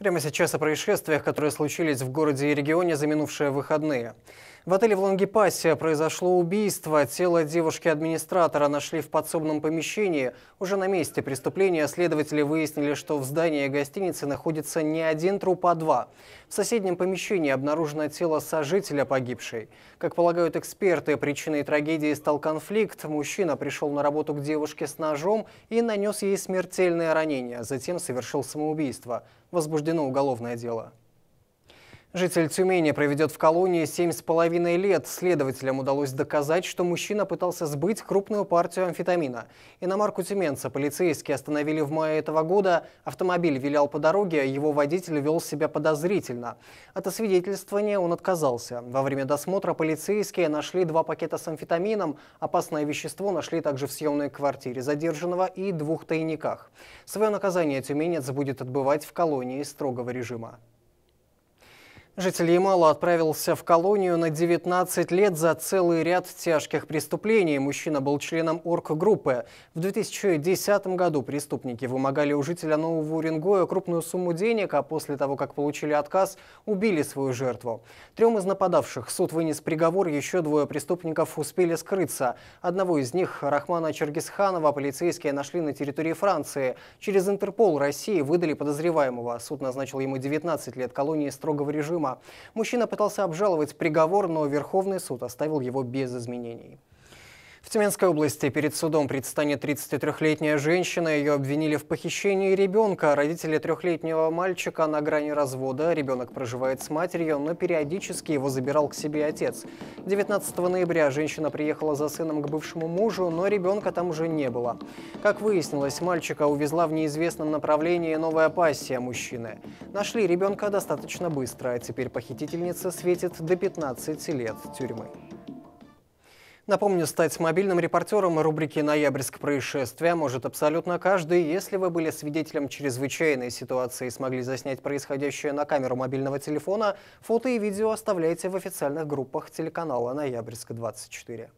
Прямо сейчас о происшествиях, которые случились в городе и регионе за минувшие выходные. В отеле в Лангепасе произошло убийство. Тело девушки-администратора нашли в подсобном помещении. Уже на месте преступления следователи выяснили, что в здании гостиницы находится не один труп, а два. В соседнем помещении обнаружено тело сожителя погибшей. Как полагают эксперты, причиной трагедии стал конфликт. Мужчина пришел на работу к девушке с ножом и нанес ей смертельное ранение. Затем совершил самоубийство. Возбуждено уголовное дело. Житель Тюмени проведет в колонии семь с половиной лет. Следователям удалось доказать, что мужчина пытался сбыть крупную партию амфетамина. Иномарку Тюменца полицейские остановили в мае этого года. Автомобиль вилял по дороге, а его водитель вел себя подозрительно. От освидетельствования он отказался. Во время досмотра полицейские нашли два пакета с амфетамином. Опасное вещество нашли также в съемной квартире задержанного и двух тайниках. Свое наказание тюменец будет отбывать в колонии строгого режима. Житель Ямала отправился в колонию на 19 лет за целый ряд тяжких преступлений. Мужчина был членом орггруппы. В 2010 году преступники вымогали у жителя Нового Уренгоя крупную сумму денег, а после того, как получили отказ, убили свою жертву. Трем из нападавших суд вынес приговор, еще двое преступников успели скрыться. Одного из них, Рахмана Чергисханова, полицейские нашли на территории Франции. Через Интерпол России выдали подозреваемого. Суд назначил ему 19 лет колонии строгого режима Мужчина пытался обжаловать приговор, но Верховный суд оставил его без изменений. В Тюменской области перед судом предстанет 33-летняя женщина. Ее обвинили в похищении ребенка. Родители трехлетнего мальчика на грани развода. Ребенок проживает с матерью, но периодически его забирал к себе отец. 19 ноября женщина приехала за сыном к бывшему мужу, но ребенка там уже не было. Как выяснилось, мальчика увезла в неизвестном направлении новая пассия мужчины. Нашли ребенка достаточно быстро, а теперь похитительница светит до 15 лет тюрьмы. Напомню, стать мобильным репортером рубрики «Ноябрьск. Происшествия» может абсолютно каждый. Если вы были свидетелем чрезвычайной ситуации и смогли заснять происходящее на камеру мобильного телефона, фото и видео оставляйте в официальных группах телеканала «Ноябрьск-24».